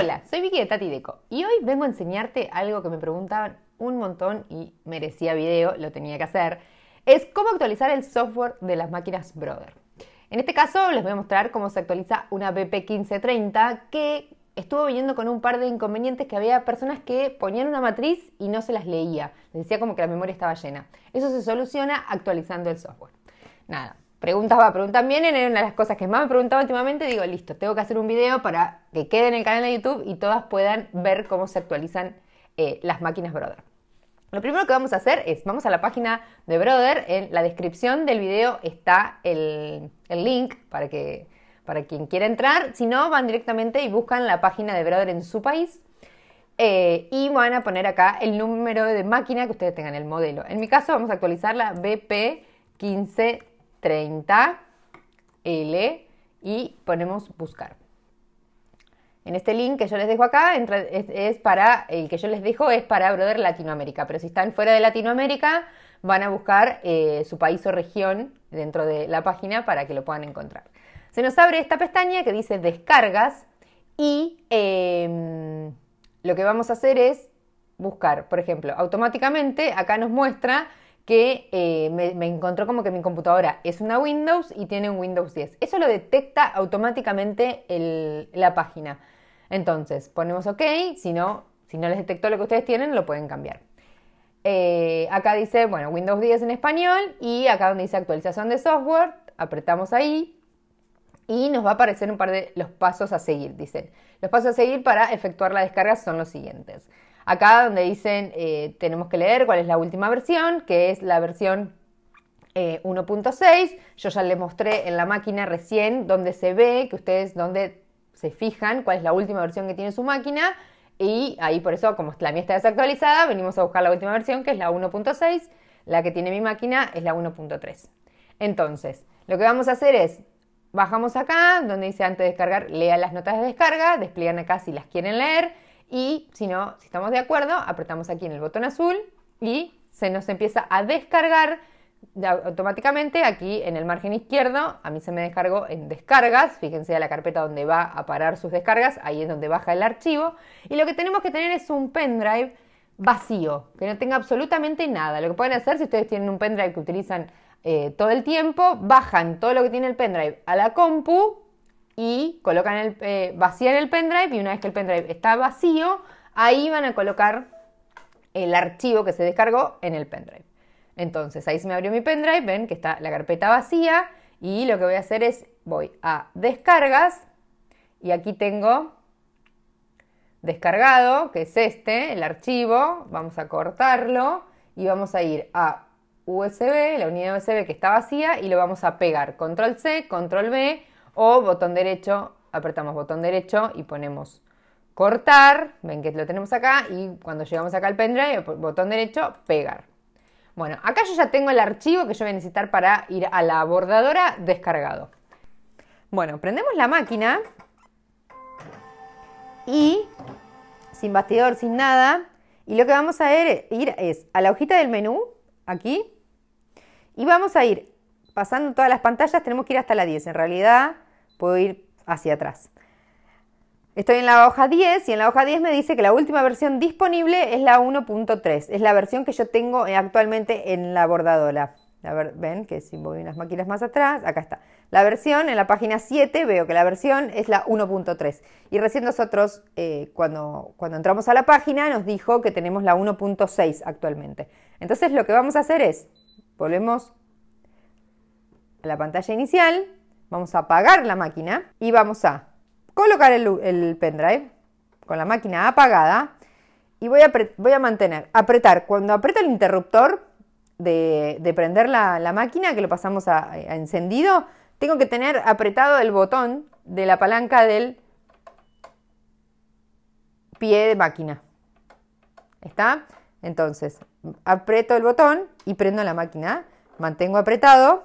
Hola, soy Vicky de Tati Deco y hoy vengo a enseñarte algo que me preguntaban un montón y merecía video, lo tenía que hacer, es cómo actualizar el software de las máquinas Brother. En este caso les voy a mostrar cómo se actualiza una BP1530 que estuvo viniendo con un par de inconvenientes que había personas que ponían una matriz y no se las leía, les decía como que la memoria estaba llena. Eso se soluciona actualizando el software. Nada, preguntas va, preguntas vienen, era una de las cosas que más me preguntaba últimamente, digo, listo, tengo que hacer un video para que quede en el canal de YouTube y todas puedan ver cómo se actualizan eh, las máquinas Brother. Lo primero que vamos a hacer es, vamos a la página de Brother, en la descripción del video está el, link para, que, para quien quiera entrar, si no, van directamente y buscan la página de Brother en su país. Eh, y van a poner acá el número de máquina que ustedes tengan, el modelo. En mi caso vamos a actualizar la BP 15 30 L y ponemos buscar. En este link que yo les dejo acá, es, para, el que yo les dejo es para Brother Latinoamérica, pero si están fuera de Latinoamérica, van a buscar eh, su país o región dentro de la página para que lo puedan encontrar. Se nos abre esta pestaña que dice descargas y em, lo que vamos a hacer es buscar, por ejemplo, automáticamente acá nos muestra que eh, me, encontró como que mi computadora es una Windows y tiene un Windows 10. Eso lo detecta automáticamente la página. Entonces, ponemos OK, si no, si no les detectó lo que ustedes tienen, lo pueden cambiar. Eh, acá dice, bueno, Windows 10 en español y acá donde dice actualización de software, apretamos ahí y nos va a aparecer un par de los pasos a seguir, dicen. Los pasos a seguir para efectuar la descarga son los siguientes. Acá donde dicen eh, tenemos que leer cuál es la última versión, que es la versión 1.6. Eh, Yo ya les mostré en la máquina recién donde se ve que ustedes donde se fijan cuál es la última versión que tiene su máquina. Y ahí por eso, como la mía está desactualizada, venimos a buscar la última versión, que es la 1.6. La que tiene mi máquina es la 1.3. Entonces, lo que vamos a hacer es, bajamos acá, donde dice antes de descargar, lea las notas de descarga, despliegan acá si las quieren leer y si no, si estamos de acuerdo, apretamos aquí en el botón azul y se nos empieza a descargar automáticamente aquí en el margen izquierdo. A mí se me descargó en descargas. Fíjense a la carpeta donde va a parar sus descargas. Ahí es donde baja el archivo. Y lo que tenemos que tener es un pendrive vacío, que no tenga absolutamente nada. Lo que pueden hacer si ustedes tienen un pendrive que utilizan eh, todo el tiempo, bajan todo lo que tiene el pendrive a la compu y colocan el, eh, vacían el pendrive y una vez que el pendrive está vacío, ahí van a colocar el archivo que se descargó en el pendrive. Entonces ahí se me abrió mi pendrive, ven que está la carpeta vacía y lo que voy a hacer es voy a descargas y aquí tengo descargado, que es este, el archivo, vamos a cortarlo y vamos a ir a USB, la unidad USB que está vacía y lo vamos a pegar, control C, control B o botón derecho, apretamos botón derecho y ponemos cortar, ven que lo tenemos acá, y cuando llegamos acá al pendrive, eh, botón derecho, pegar. Bueno, acá yo ya tengo el archivo que yo voy a necesitar para ir a la bordadora descargado. Bueno, prendemos la máquina y sin bastidor, sin nada, y lo que vamos a ir es a la hojita del menú, aquí, y vamos a ir pasando todas las pantallas, tenemos que ir hasta la 10. En realidad, puedo ir hacia atrás. Estoy en la hoja 10 y en la hoja 10 me dice que la última versión disponible es la 1.3. Es la versión que yo tengo eh, actualmente en la bordadora. ven que si voy unas máquinas más atrás, acá está. La versión, en la página 7 veo que la versión es la 1.3. Y recién nosotros, eh, cuando, cuando entramos a la página, nos dijo que tenemos la 1.6 actualmente. Entonces lo que vamos a hacer es, volvemos a la pantalla inicial, Vamos a apagar la máquina y vamos a colocar el, pendrive con la máquina apagada y voy a, voy a mantener, apretar. Cuando aprieta el interruptor de, prender la, máquina, que lo pasamos a, a encendido, tengo que tener apretado el botón de la palanca del pie de máquina. ¿Está? Entonces, aprieto el botón y prendo la máquina. Mantengo apretado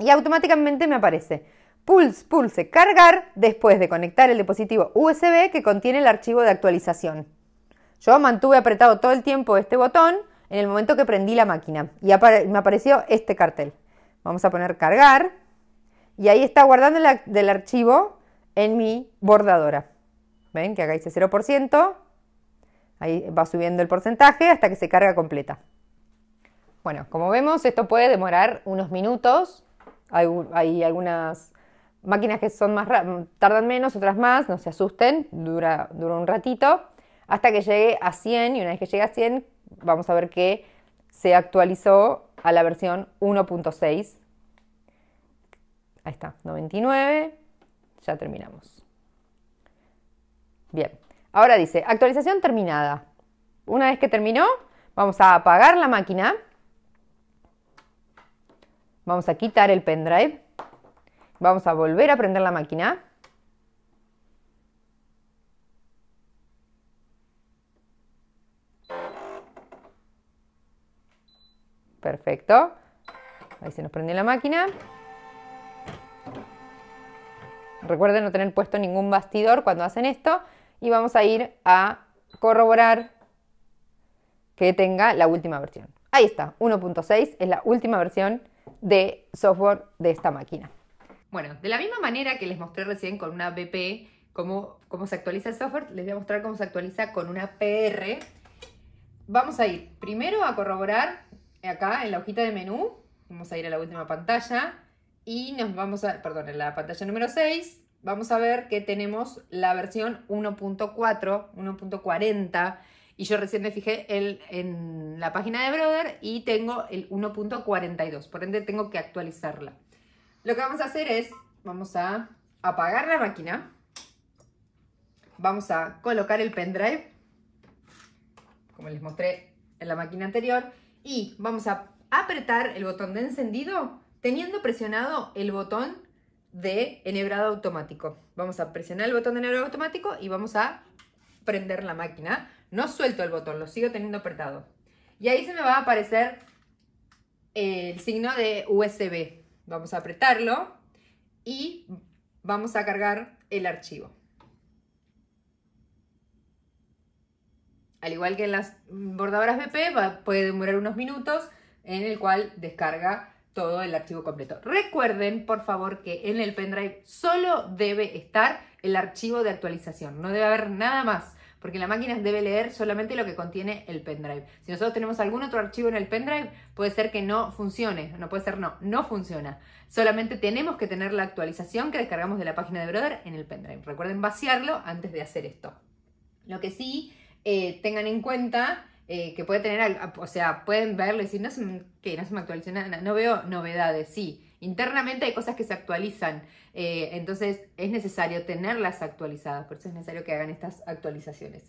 y automáticamente me aparece. Pulse, pulse cargar después de conectar el dispositivo USB que contiene el archivo de actualización. Yo mantuve apretado todo el tiempo este botón en el momento que prendí la máquina y me apareció este cartel. Vamos a poner cargar y ahí está guardando el, archivo en mi bordadora. Ven que acá dice 0%, ahí va subiendo el porcentaje hasta que se carga completa. Bueno, como vemos, esto puede demorar unos minutos hay, algunas máquinas que son más tardan menos, otras más, no se asusten, dura, dura un ratito, hasta que llegue a 100 y una vez que llegue a 100 vamos a ver que se actualizó a la versión 1.6. Ahí está, 99, ya terminamos. Bien, ahora dice, actualización terminada. Una vez que terminó, vamos a apagar la máquina Vamos a quitar el pendrive. Vamos a volver a prender la máquina. Perfecto. Ahí se nos prende la máquina. Recuerden no tener puesto ningún bastidor cuando hacen esto. Y vamos a ir a corroborar que tenga la última versión. Ahí está, 1.6 es la última versión de software de esta máquina. Bueno, de la misma manera que les mostré recién con una BP cómo, cómo se actualiza el software, les voy a mostrar cómo se actualiza con una PR. Vamos a ir primero a corroborar acá en la hojita de menú, vamos a ir a la última pantalla y nos vamos a, perdón, en la pantalla número 6, vamos a ver que tenemos la versión 1.4, 1.40 y yo recién me fijé en la página de Brother y tengo el 1.42, por ende tengo que actualizarla. Lo que vamos a hacer es, vamos a apagar la máquina, vamos a colocar el pendrive, como les mostré en la máquina anterior, y vamos a apretar el botón de encendido teniendo presionado el botón de enhebrado automático. Vamos a presionar el botón de enhebrado automático y vamos a prender la máquina no suelto el botón, lo sigo teniendo apretado. Y ahí se me va a aparecer el signo de USB. Vamos a apretarlo y vamos a cargar el archivo. Al igual que en las bordadoras BP, puede demorar unos minutos en el cual descarga todo el archivo completo. Recuerden, por favor, que en el pendrive solo debe estar el archivo de actualización, no debe haber nada más porque la máquina debe leer solamente lo que contiene el pendrive. Si nosotros tenemos algún otro archivo en el pendrive, puede ser que no funcione, no puede ser no, no funciona. Solamente tenemos que tener la actualización que descargamos de la página de Brother en el pendrive. Recuerden vaciarlo antes de hacer esto. Lo que sí, eh, tengan en cuenta eh, que puede tener, o sea, pueden verlo y decir, no se, No se me actualizó nada, no veo novedades, sí Internamente hay cosas que se actualizan, eh, entonces es necesario tenerlas actualizadas, por eso es necesario que hagan estas actualizaciones.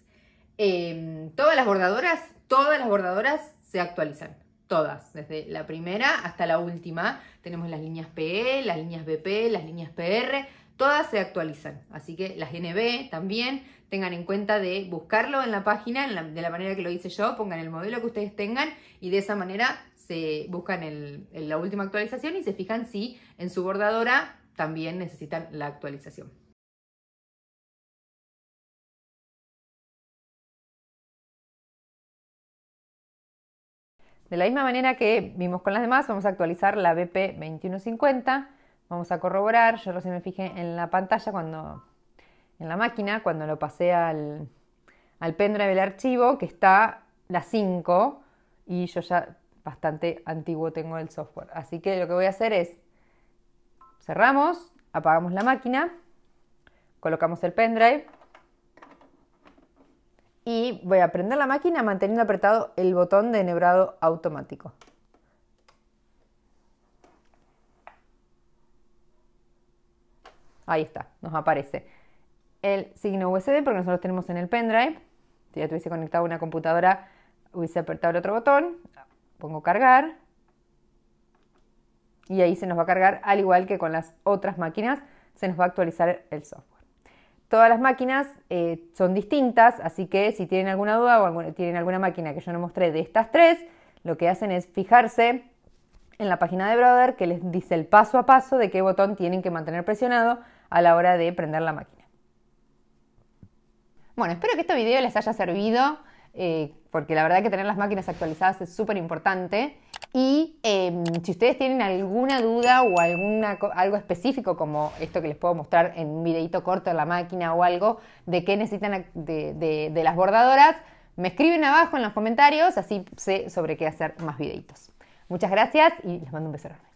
Em, todas las bordadoras, todas las bordadoras se actualizan, todas, desde la primera hasta la última. Tenemos las líneas PE, las líneas BP, las líneas PR, todas se actualizan. Así que las NB también tengan en cuenta de buscarlo en la página, de la manera que lo hice yo, pongan el modelo que ustedes tengan y de esa manera buscan la última actualización y se fijan si en su bordadora también necesitan la actualización. De la misma manera que vimos con las demás, vamos a actualizar la BP 2150. Vamos a corroborar, yo recién me fijé en la pantalla cuando, en la máquina, cuando lo pasé al, al pendrive del archivo, que está la 5 y yo ya bastante antiguo tengo el software. Así que lo que voy a hacer es cerramos, apagamos la máquina, colocamos el pendrive y voy a prender la máquina manteniendo apretado el botón de enhebrado automático. Ahí está, nos aparece el signo USB porque nosotros tenemos en el pendrive. Si ya tuviese conectado una computadora, hubiese apretado el otro botón pongo cargar y ahí se nos va a cargar, al igual que con las otras máquinas, se nos va a actualizar el software. Todas las máquinas eh, son distintas, así que si tienen alguna duda o tienen alguna máquina que yo no mostré de estas tres, lo que hacen es fijarse en la página de Brother que les dice el paso a paso de qué botón tienen que mantener presionado a la hora de prender la máquina. Bueno, espero que este video les haya servido. Eh, porque la verdad que tener las máquinas actualizadas es súper importante. Y em, si ustedes tienen alguna duda o alguna, algo específico como esto que les puedo mostrar en un videito corto de la máquina o algo de qué necesitan de, de las bordadoras, me escriben abajo en los comentarios, así sé sobre qué hacer más videitos. Muchas gracias y les mando un beso enorme.